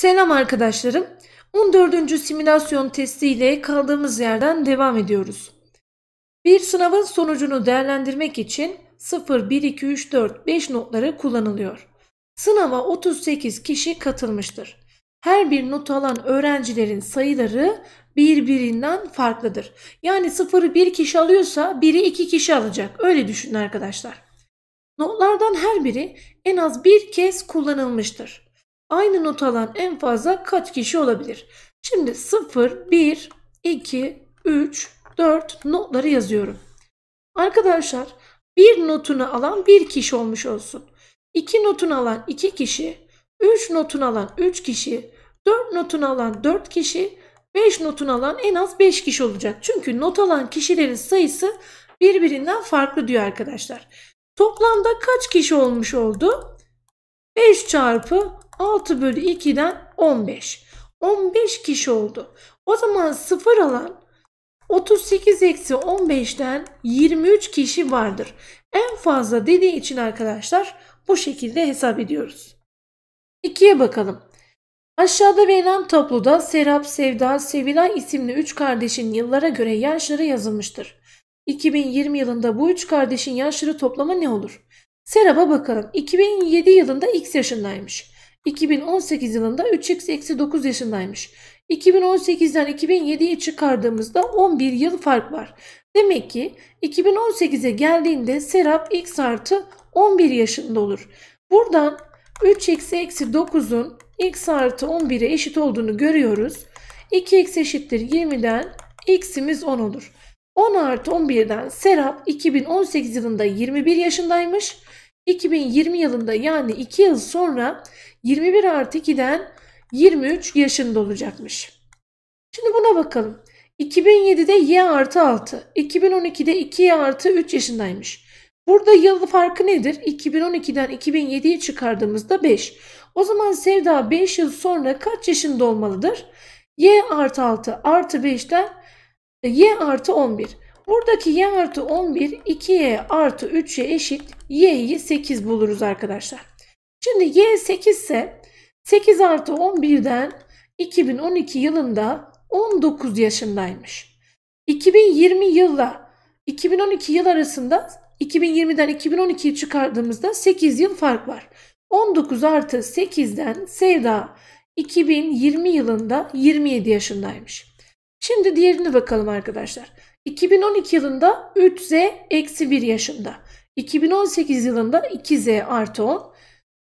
Selam arkadaşlarım. 14. simülasyon testi ile kaldığımız yerden devam ediyoruz. Bir sınavın sonucunu değerlendirmek için 0, 1, 2, 3, 4, 5 notları kullanılıyor. Sınava 38 kişi katılmıştır. Her bir not alan öğrencilerin sayıları birbirinden farklıdır. Yani 0'ı 1 kişi alıyorsa 1'i 2 kişi alacak. Öyle düşünün arkadaşlar. Notlardan her biri en az bir kez kullanılmıştır aynı not alan en fazla kaç kişi olabilir? Şimdi 0, 1, 2, 3, 4 notları yazıyorum. Arkadaşlar bir notunu alan bir kişi olmuş olsun. 2 notunu alan 2 kişi, 3 notunu alan 3 kişi, 4 notunu alan 4 kişi, 5 notunu alan en az 5 kişi olacak. Çünkü not alan kişilerin sayısı birbirinden farklı diyor arkadaşlar. Toplamda kaç kişi olmuş oldu? 5 çarpı 6 bölü 2'den 15. 15 kişi oldu. O zaman 0 alan 38 eksi 15'ten 23 kişi vardır. En fazla dediği için arkadaşlar bu şekilde hesap ediyoruz. 2'ye bakalım. Aşağıda verilen tabloda Serap, Sevda, Sevilay isimli 3 kardeşin yıllara göre yaşları yazılmıştır. 2020 yılında bu 3 kardeşin yaşları toplama ne olur? Serap'a bakalım. 2007 yılında X yaşındaymış. 2018 yılında 3x eksi 9 yaşındaymış. 2018'den 2007'ye çıkardığımızda 11 yıl fark var. Demek ki 2018'e geldiğinde Serap x artı 11 yaşında olur. Buradan 3 eksi eksi 9'un x artı 11'e eşit olduğunu görüyoruz. 2x eşittir 20'den x'imiz 10 olur. 10 artı 11'den Serap 2018 yılında 21 yaşındaymış. 2020 yılında yani 2 yıl sonra 21 artı 2'den 23 yaşında olacakmış. Şimdi buna bakalım. 2007'de Y artı 6, 2012'de 2Y artı 3 yaşındaymış. Burada yıl farkı nedir? 2012'den 2007'ye çıkardığımızda 5. O zaman Sevda 5 yıl sonra kaç yaşında olmalıdır? Y artı 6 artı 5'ten e, Y artı 11. Buradaki y artı 11 2y artı 3y eşit y'yi 8 buluruz arkadaşlar. Şimdi y 8 ise 8 artı 11'den 2012 yılında 19 yaşındaymış. 2020 yılla 2012 yıl arasında 2020'den 2012'yi çıkardığımızda 8 yıl fark var. 19 artı 8'den Sevda 2020 yılında 27 yaşındaymış. Şimdi diğerine bakalım arkadaşlar. 2012 yılında 3Z eksi 1 yaşında. 2018 yılında 2Z artı 10.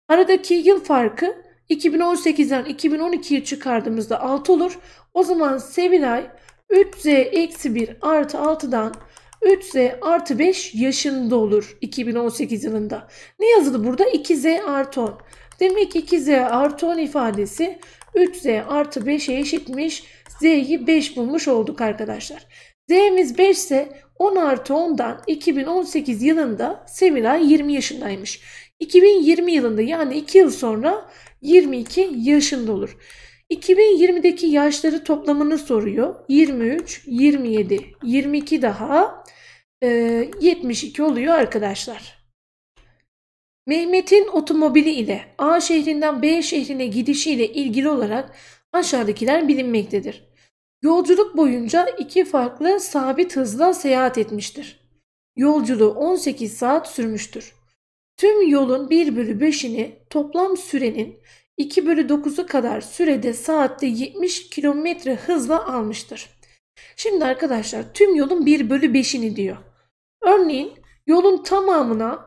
Aradaki yıl farkı 2018'den 2012'yi çıkardığımızda 6 olur. O zaman Sevilay 3Z eksi 1 artı 6'dan 3Z artı 5 yaşında olur 2018 yılında. Ne yazılı burada? 2Z artı 10. Demek ki 2Z artı 10 ifadesi 3Z artı 5'e eşitmiş. Z'yi 5 bulmuş olduk arkadaşlar. Z'miz 5 ise 10 artı 10'dan 2018 yılında Sevilay 20 yaşındaymış. 2020 yılında yani 2 yıl sonra 22 yaşında olur. 2020'deki yaşları toplamını soruyor. 23, 27, 22 daha e, 72 oluyor arkadaşlar. Mehmet'in otomobili ile A şehrinden B şehrine gidişi ile ilgili olarak aşağıdakiler bilinmektedir. Yolculuk boyunca iki farklı sabit hızla seyahat etmiştir. Yolculuğu 18 saat sürmüştür. Tüm yolun 1 bölü 5'ini toplam sürenin 2 bölü 9'u kadar sürede saatte 70 km hızla almıştır. Şimdi arkadaşlar tüm yolun 1 bölü 5'ini diyor. Örneğin yolun tamamına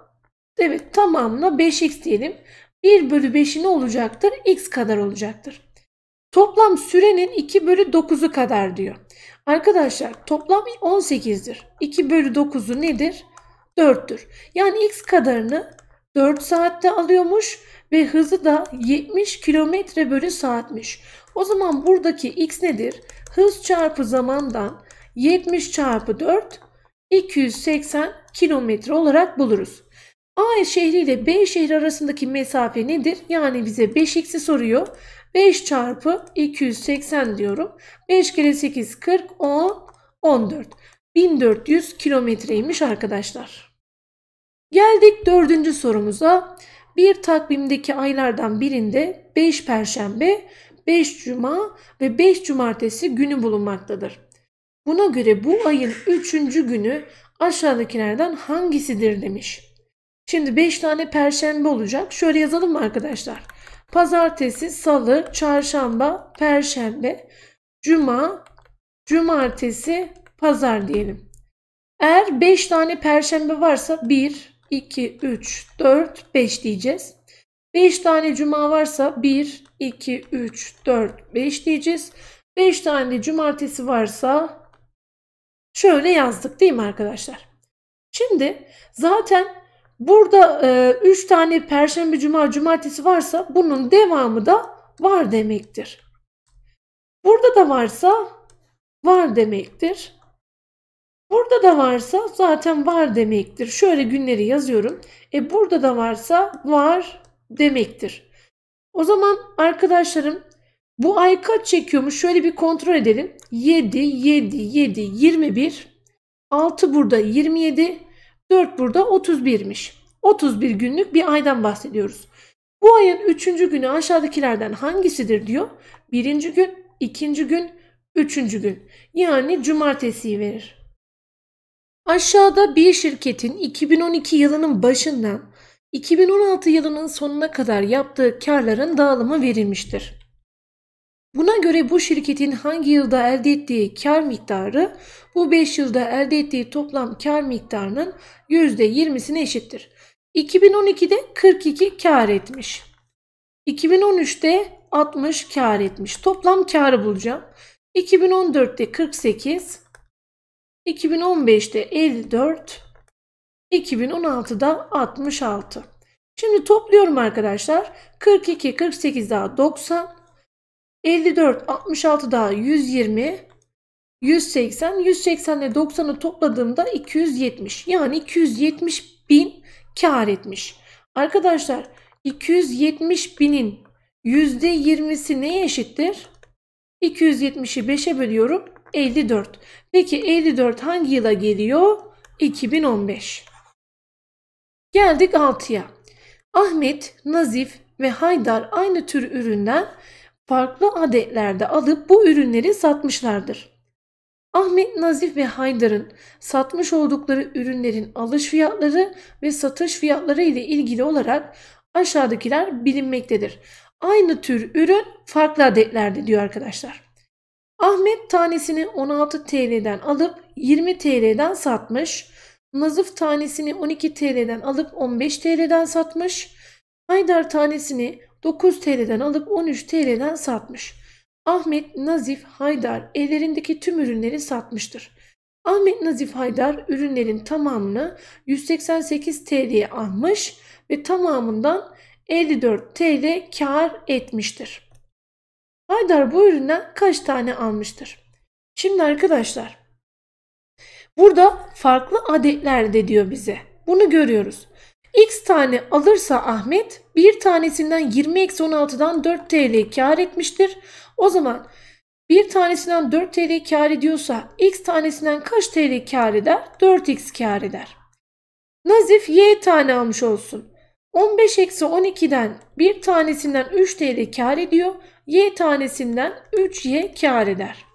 evet tamamına 5x diyelim. 1 bölü 5'i ne olacaktır? X kadar olacaktır. Toplam sürenin 2 bölü 9'u kadar diyor. Arkadaşlar toplam 18'dir. 2 bölü 9'u nedir? 4'tür. Yani x kadarını 4 saatte alıyormuş ve hızı da 70 kilometre bölü saatmiş. O zaman buradaki x nedir? Hız çarpı zamandan 70 çarpı 4 280 kilometre olarak buluruz. A şehri ile B şehri arasındaki mesafe nedir? Yani bize 5x'i soruyor. 5 çarpı 280 diyorum. 5 kere 8 40 10 14. 1400 kilometreymiş arkadaşlar. Geldik dördüncü sorumuza. Bir takvimdeki aylardan birinde 5 perşembe, 5 cuma ve 5 cumartesi günü bulunmaktadır. Buna göre bu ayın 3. günü aşağıdakilerden hangisidir demiş. Şimdi 5 tane perşembe olacak. Şöyle yazalım mı arkadaşlar? Pazartesi, salı, çarşamba, perşembe, cuma, cumartesi, pazar diyelim. Eğer 5 tane perşembe varsa 1, 2, 3, 4, 5 diyeceğiz. 5 tane cuma varsa 1, 2, 3, 4, 5 diyeceğiz. 5 tane de cumartesi varsa şöyle yazdık değil mi arkadaşlar? Şimdi zaten Burada 3 e, tane perşembe, cuma, cumartesi varsa bunun devamı da var demektir. Burada da varsa var demektir. Burada da varsa zaten var demektir. Şöyle günleri yazıyorum. E burada da varsa var demektir. O zaman arkadaşlarım bu ay kaç çekiyormuş? Şöyle bir kontrol edelim. 7, 7, 7, 21. 6 burada 27, 4 burada 31'miş. 31 günlük bir aydan bahsediyoruz. Bu ayın 3. günü aşağıdakilerden hangisidir diyor. 1. gün, 2. gün, 3. gün. Yani cumartesiyi verir. Aşağıda bir şirketin 2012 yılının başından 2016 yılının sonuna kadar yaptığı karların dağılımı verilmiştir. Buna göre bu şirketin hangi yılda elde ettiği kar miktarı bu 5 yılda elde ettiği toplam kar miktarının %20'sine eşittir. 2012'de 42 kar etmiş. 2013'te 60 kar etmiş. Toplam karı bulacağım. 2014'te 48, 2015'te 54, 2016'da 66. Şimdi topluyorum arkadaşlar. 42, 48 daha 90, 54, 66 daha 120, 180, 180 ile 90'ı topladığımda 270. Yani 270 bin kar etmiş. Arkadaşlar 270 binin %20'si neye eşittir? 270'i 5'e bölüyorum 54. Peki 54 hangi yıla geliyor? 2015. Geldik 6'ya. Ahmet, Nazif ve Haydar aynı tür üründen farklı adetlerde alıp bu ürünleri satmışlardır. Ahmet Nazif ve Haydar'ın satmış oldukları ürünlerin alış fiyatları ve satış fiyatları ile ilgili olarak aşağıdakiler bilinmektedir. Aynı tür ürün farklı adetlerde diyor arkadaşlar. Ahmet tanesini 16 TL'den alıp 20 TL'den satmış. Nazif tanesini 12 TL'den alıp 15 TL'den satmış. Haydar tanesini 9 TL'den alıp 13 TL'den satmış. Ahmet Nazif Haydar ellerindeki tüm ürünleri satmıştır. Ahmet Nazif Haydar ürünlerin tamamını 188 TL'ye almış ve tamamından 54 TL kar etmiştir. Haydar bu üründen kaç tane almıştır? Şimdi arkadaşlar burada farklı adetler de diyor bize. Bunu görüyoruz. X tane alırsa Ahmet bir tanesinden 20-16'dan 4 TL kar etmiştir. O zaman bir tanesinden 4 TL kar ediyorsa X tanesinden kaç TL kar eder? 4X kar eder. Nazif Y tane almış olsun. 15-12'den bir tanesinden 3 TL kar ediyor. Y tanesinden 3Y kar eder.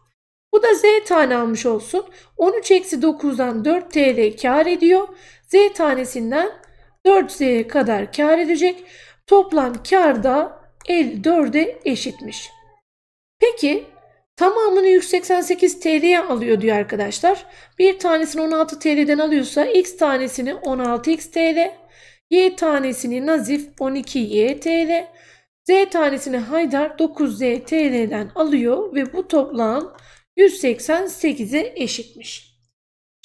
Bu da Z tane almış olsun. 13-9'dan 4 TL kar ediyor. Z tanesinden 4Z'ye kadar kar edecek. Toplam kar da 4'e eşitmiş. Peki tamamını 188 TL'ye alıyor diyor arkadaşlar. Bir tanesini 16 TL'den alıyorsa X tanesini 16X TL, Y tanesini Nazif 12Y TL, Z tanesini Haydar 9Z TL'den alıyor ve bu toplam 188'e eşitmiş.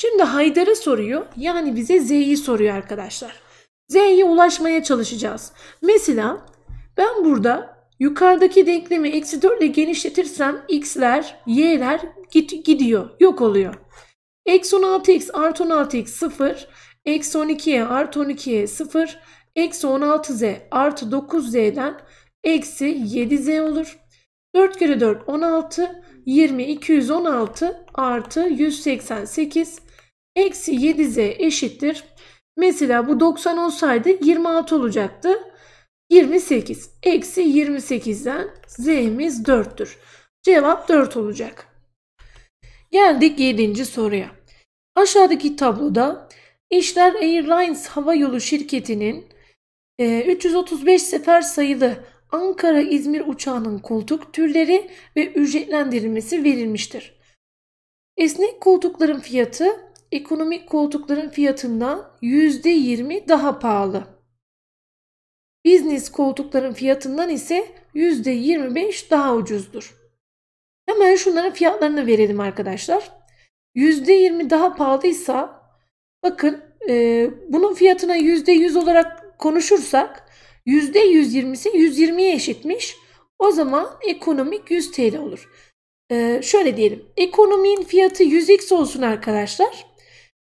Şimdi Haydar'a soruyor. Yani bize Z'yi soruyor arkadaşlar. Z'ye ulaşmaya çalışacağız. Mesela ben burada yukarıdaki denklemi eksi 4 ile genişletirsem x'ler, y'ler git, gidiyor, yok oluyor. Eksi 16x artı 16x 0, eksi 12y artı 12y 0, eksi 16z artı 9z'den eksi 7z olur. 4 kere 4 16, 20, 216 artı 188 eksi 7z eşittir. Mesela bu 90 olsaydı 26 olacaktı. 28. Eksi 28'den z'miz 4'tür. Cevap 4 olacak. Geldik 7. soruya. Aşağıdaki tabloda İşler Airlines Hava Yolu Şirketi'nin 335 e, sefer sayılı Ankara-İzmir uçağının koltuk türleri ve ücretlendirilmesi verilmiştir. Esnek koltukların fiyatı ekonomik koltukların fiyatından %20 daha pahalı. Business koltukların fiyatından ise %25 daha ucuzdur. Hemen şunların fiyatlarını verelim arkadaşlar. %20 daha pahalıysa bakın e, bunun fiyatına %100 olarak konuşursak %120'si 120'ye eşitmiş. O zaman ekonomik 100 TL olur. Ee, şöyle diyelim. Ekonominin fiyatı 100x olsun arkadaşlar.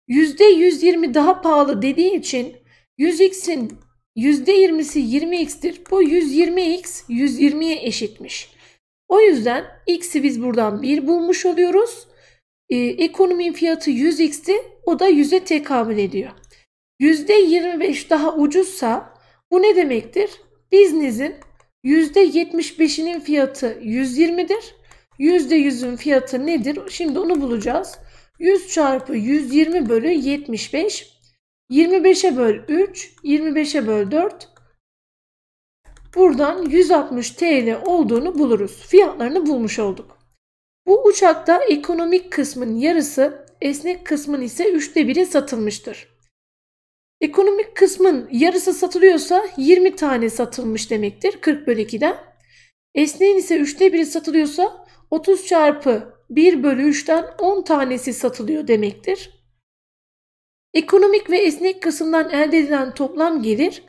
%120 daha pahalı dediği için 100x'in %20'si 20x'tir. Bu 120x 120'ye eşitmiş. O yüzden x'i biz buradan 1 bulmuş oluyoruz. Ee, ekonominin fiyatı 100x'ti. O da 100'e tekabül ediyor. %25 daha ucuzsa bu ne demektir? Bizniz'in %75'inin fiyatı 120'dir. %100'ün fiyatı nedir? Şimdi onu bulacağız. 100 çarpı 120 bölü 75. 25'e böl 3, 25'e böl 4. Buradan 160 TL olduğunu buluruz. Fiyatlarını bulmuş olduk. Bu uçakta ekonomik kısmın yarısı, esnek kısmın ise üçte biri satılmıştır. Ekonomik kısmın yarısı satılıyorsa 20 tane satılmış demektir 40 bölü 2'den. Esneğin ise 3'te 1'i satılıyorsa 30 çarpı 1 bölü 3'ten 10 tanesi satılıyor demektir. Ekonomik ve esnek kısımdan elde edilen toplam gelir,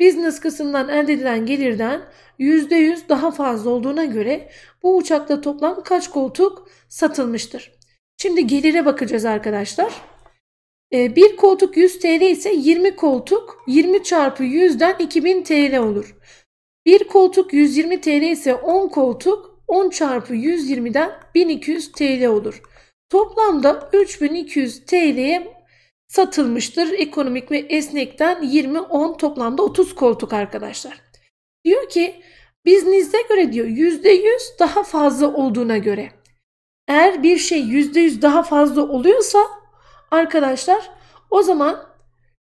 business kısımdan elde edilen gelirden %100 daha fazla olduğuna göre bu uçakta toplam kaç koltuk satılmıştır? Şimdi gelire bakacağız arkadaşlar. Ee, bir koltuk 100 TL ise 20 koltuk 20 çarpı 100'den 2000 TL olur. Bir koltuk 120 TL ise 10 koltuk 10 çarpı 120'den 1200 TL olur. Toplamda 3200 TL'ye satılmıştır. Ekonomik ve esnekten 20-10 toplamda 30 koltuk arkadaşlar. Diyor ki biznize göre diyor %100 daha fazla olduğuna göre. Eğer bir şey %100 daha fazla oluyorsa arkadaşlar o zaman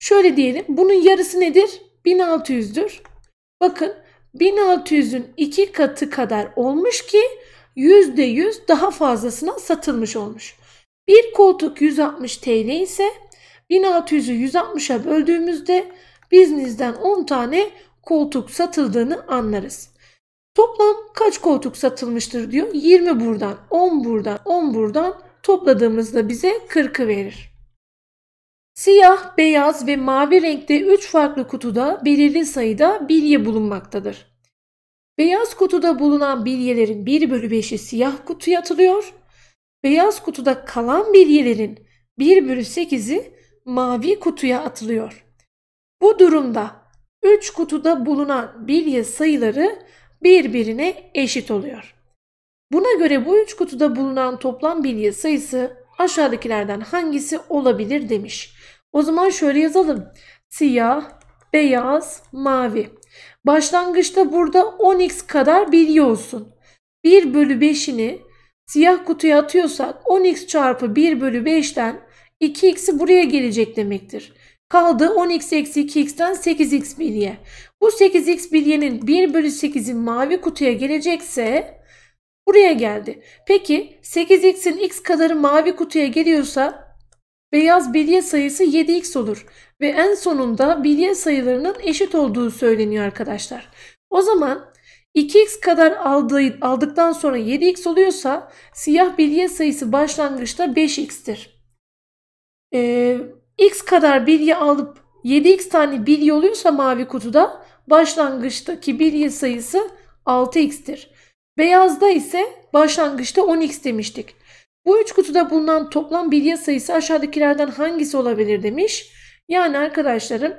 şöyle diyelim bunun yarısı nedir? 1600'dür. Bakın 1600'ün iki katı kadar olmuş ki %100 daha fazlasına satılmış olmuş. Bir koltuk 160 TL ise 1600'ü 160'a böldüğümüzde biznesden 10 tane koltuk satıldığını anlarız. Toplam kaç koltuk satılmıştır diyor. 20 buradan, 10 buradan, 10 buradan topladığımızda bize 40'ı verir. Siyah, beyaz ve mavi renkte 3 farklı kutuda belirli sayıda bilye bulunmaktadır. Beyaz kutuda bulunan bilyelerin 1 bölü 5'i siyah kutuya atılıyor. Beyaz kutuda kalan bilyelerin 1 bölü 8'i mavi kutuya atılıyor. Bu durumda 3 kutuda bulunan bilye sayıları birbirine eşit oluyor. Buna göre bu 3 kutuda bulunan toplam bilye sayısı aşağıdakilerden hangisi olabilir demiş. O zaman şöyle yazalım. Siyah, beyaz, mavi. Başlangıçta burada 10x kadar bilgi olsun. 1 bölü 5'ini siyah kutuya atıyorsak 10x çarpı 1 bölü 5'ten 2x'i buraya gelecek demektir. Kaldı 10x eksi 2x'ten 8x bilye. Bu 8x bilyenin 1 bölü 8'i mavi kutuya gelecekse buraya geldi. Peki 8x'in x kadarı mavi kutuya geliyorsa Beyaz bilye sayısı 7x olur ve en sonunda bilye sayılarının eşit olduğu söyleniyor arkadaşlar. O zaman 2x kadar aldığı, aldıktan sonra 7x oluyorsa siyah bilye sayısı başlangıçta 5x'tir. Ee, x kadar bilye alıp 7x tane bilye oluyorsa mavi kutuda başlangıçtaki bilye sayısı 6x'tir. Beyazda ise başlangıçta 10x demiştik. Bu üç kutuda bulunan toplam bilye sayısı aşağıdakilerden hangisi olabilir demiş. Yani arkadaşlarım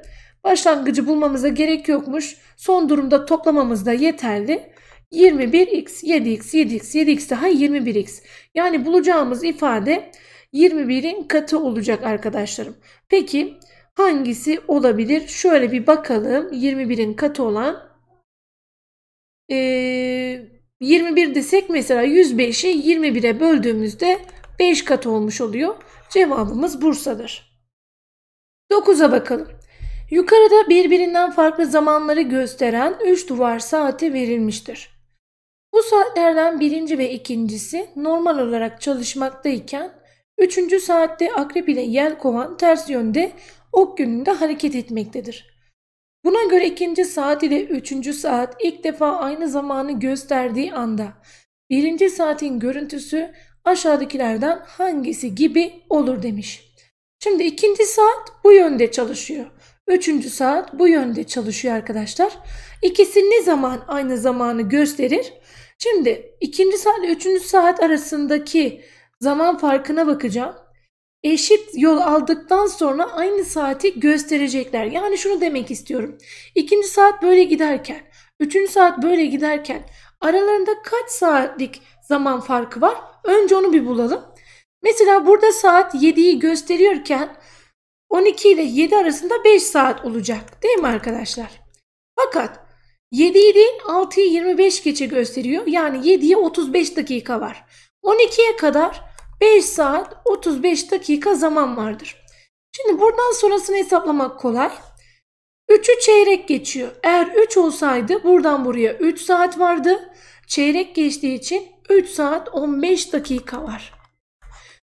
başlangıcı bulmamıza gerek yokmuş. Son durumda toplamamız da yeterli. 21x, 7x, 7x, 7x daha 21x. Yani bulacağımız ifade 21'in katı olacak arkadaşlarım. Peki hangisi olabilir? Şöyle bir bakalım. 21'in katı olan ee, 21 desek mesela 105'i 21'e böldüğümüzde 5 kat olmuş oluyor. Cevabımız Bursa'dır. 9'a bakalım. Yukarıda birbirinden farklı zamanları gösteren 3 duvar saati verilmiştir. Bu saatlerden birinci ve ikincisi normal olarak çalışmaktayken üçüncü saatte akrep ile yel kovan ters yönde ok gününde hareket etmektedir. Buna göre ikinci saat ile üçüncü saat ilk defa aynı zamanı gösterdiği anda birinci saatin görüntüsü aşağıdakilerden hangisi gibi olur demiş. Şimdi ikinci saat bu yönde çalışıyor. Üçüncü saat bu yönde çalışıyor arkadaşlar. İkisi ne zaman aynı zamanı gösterir? Şimdi ikinci saat ile üçüncü saat arasındaki zaman farkına bakacağım eşit yol aldıktan sonra aynı saati gösterecekler. Yani şunu demek istiyorum. İkinci saat böyle giderken, üçüncü saat böyle giderken aralarında kaç saatlik zaman farkı var? Önce onu bir bulalım. Mesela burada saat 7'yi gösteriyorken 12 ile 7 arasında 5 saat olacak değil mi arkadaşlar? Fakat 7'yi değil 6'yı 25 geçe gösteriyor. Yani 7'ye 35 dakika var. 12'ye kadar 5 saat 35 dakika zaman vardır. Şimdi buradan sonrasını hesaplamak kolay. 3'ü çeyrek geçiyor. Eğer 3 olsaydı buradan buraya 3 saat vardı. Çeyrek geçtiği için 3 saat 15 dakika var.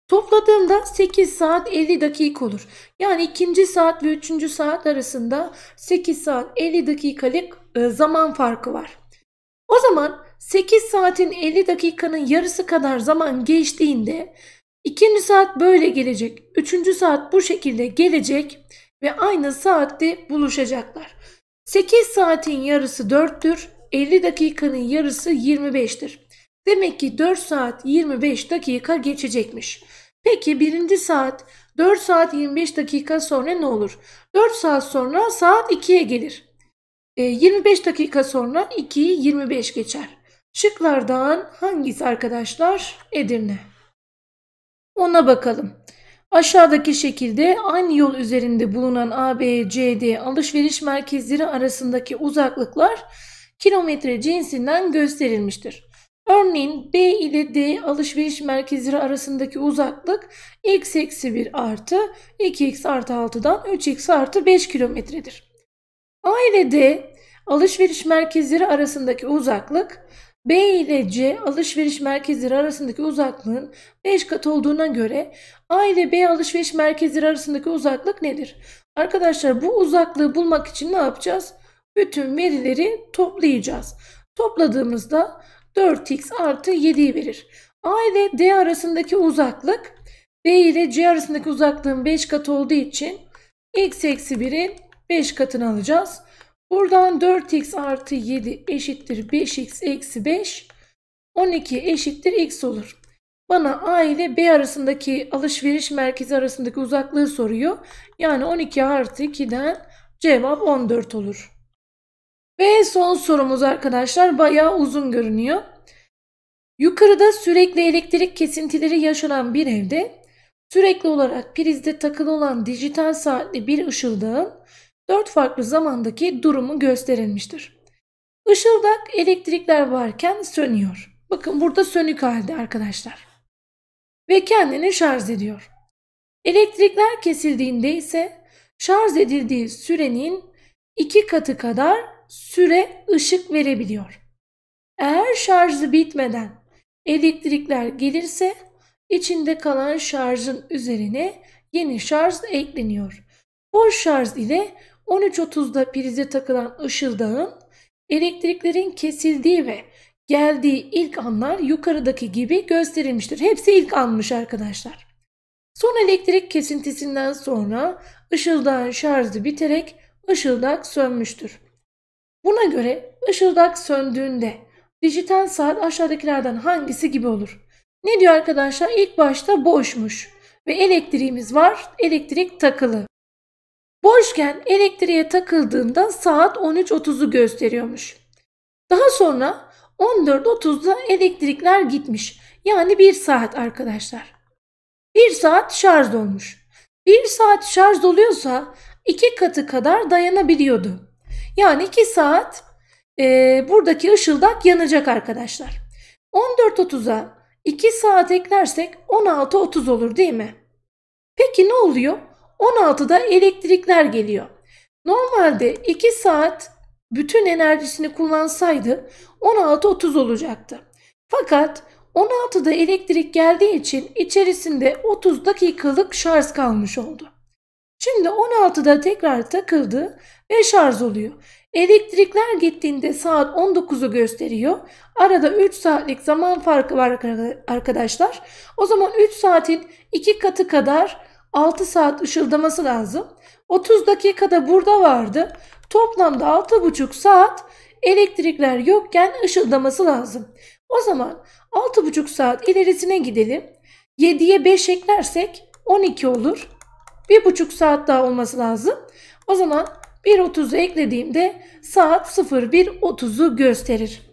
Topladığımda 8 saat 50 dakika olur. Yani ikinci saat ve üçüncü saat arasında 8 saat 50 dakikalık e, zaman farkı var. O zaman 8 saatin 50 dakikanın yarısı kadar zaman geçtiğinde ikinci saat böyle gelecek, üçüncü saat bu şekilde gelecek ve aynı saatte buluşacaklar. 8 saatin yarısı 4'tür, 50 dakikanın yarısı 25'tir. Demek ki 4 saat 25 dakika geçecekmiş. Peki birinci saat 4 saat 25 dakika sonra ne olur? 4 saat sonra saat 2'ye gelir. E, 25 dakika sonra 2'yi 25 geçer. Şıklardan hangisi arkadaşlar? Edirne. Ona bakalım. Aşağıdaki şekilde aynı yol üzerinde bulunan ABCD alışveriş merkezleri arasındaki uzaklıklar kilometre cinsinden gösterilmiştir. Örneğin B ile D alışveriş merkezleri arasındaki uzaklık x eksi 1 artı 2x artı 6'dan 3x artı 5 kilometredir. A ile D Alışveriş merkezleri arasındaki uzaklık B ile C alışveriş merkezleri arasındaki uzaklığın 5 kat olduğuna göre A ile B alışveriş merkezleri arasındaki uzaklık nedir? Arkadaşlar bu uzaklığı bulmak için ne yapacağız? Bütün verileri toplayacağız. Topladığımızda 4x artı 7'yi verir. A ile D arasındaki uzaklık B ile C arasındaki uzaklığın 5 katı olduğu için x eksi 1'in 5 katını alacağız. Buradan 4x artı 7 eşittir 5x eksi 5. 12 eşittir x olur. Bana A ile B arasındaki alışveriş merkezi arasındaki uzaklığı soruyor. Yani 12 artı 2'den cevap 14 olur. Ve son sorumuz arkadaşlar bayağı uzun görünüyor. Yukarıda sürekli elektrik kesintileri yaşanan bir evde sürekli olarak prizde takılı olan dijital saatli bir ışıldığın dört farklı zamandaki durumu gösterilmiştir. Işıldak elektrikler varken sönüyor. Bakın burada sönük halde arkadaşlar. Ve kendini şarj ediyor. Elektrikler kesildiğinde ise şarj edildiği sürenin iki katı kadar süre ışık verebiliyor. Eğer şarjı bitmeden elektrikler gelirse içinde kalan şarjın üzerine yeni şarj ekleniyor. Boş şarj ile 13.30'da prize takılan ışıldağın elektriklerin kesildiği ve geldiği ilk anlar yukarıdaki gibi gösterilmiştir. Hepsi ilk anmış arkadaşlar. Son elektrik kesintisinden sonra ışıldağın şarjı biterek ışıldak sönmüştür. Buna göre ışıldak söndüğünde dijital saat aşağıdakilerden hangisi gibi olur? Ne diyor arkadaşlar? İlk başta boşmuş ve elektriğimiz var. Elektrik takılı. Boşken elektriğe takıldığında saat 13.30'u gösteriyormuş. Daha sonra 14.30'da elektrikler gitmiş. Yani bir saat arkadaşlar. Bir saat şarj olmuş. Bir saat şarj oluyorsa iki katı kadar dayanabiliyordu. Yani iki saat e, buradaki ışıldak yanacak arkadaşlar. 14.30'a 2 saat eklersek 16.30 olur değil mi? Peki ne oluyor? 16'da elektrikler geliyor. Normalde 2 saat bütün enerjisini kullansaydı 16.30 olacaktı. Fakat 16'da elektrik geldiği için içerisinde 30 dakikalık şarj kalmış oldu. Şimdi 16'da tekrar takıldı ve şarj oluyor. Elektrikler gittiğinde saat 19'u gösteriyor. Arada 3 saatlik zaman farkı var arkadaşlar. O zaman 3 saatin 2 katı kadar 6 saat ışıldaması lazım. 30 dakikada burada vardı. Toplamda 6,5 saat elektrikler yokken ışıldaması lazım. O zaman 6,5 saat ilerisine gidelim. 7'ye 5 eklersek 12 olur. 1,5 saat daha olması lazım. O zaman 1.30'u eklediğimde saat 01.30'u gösterir.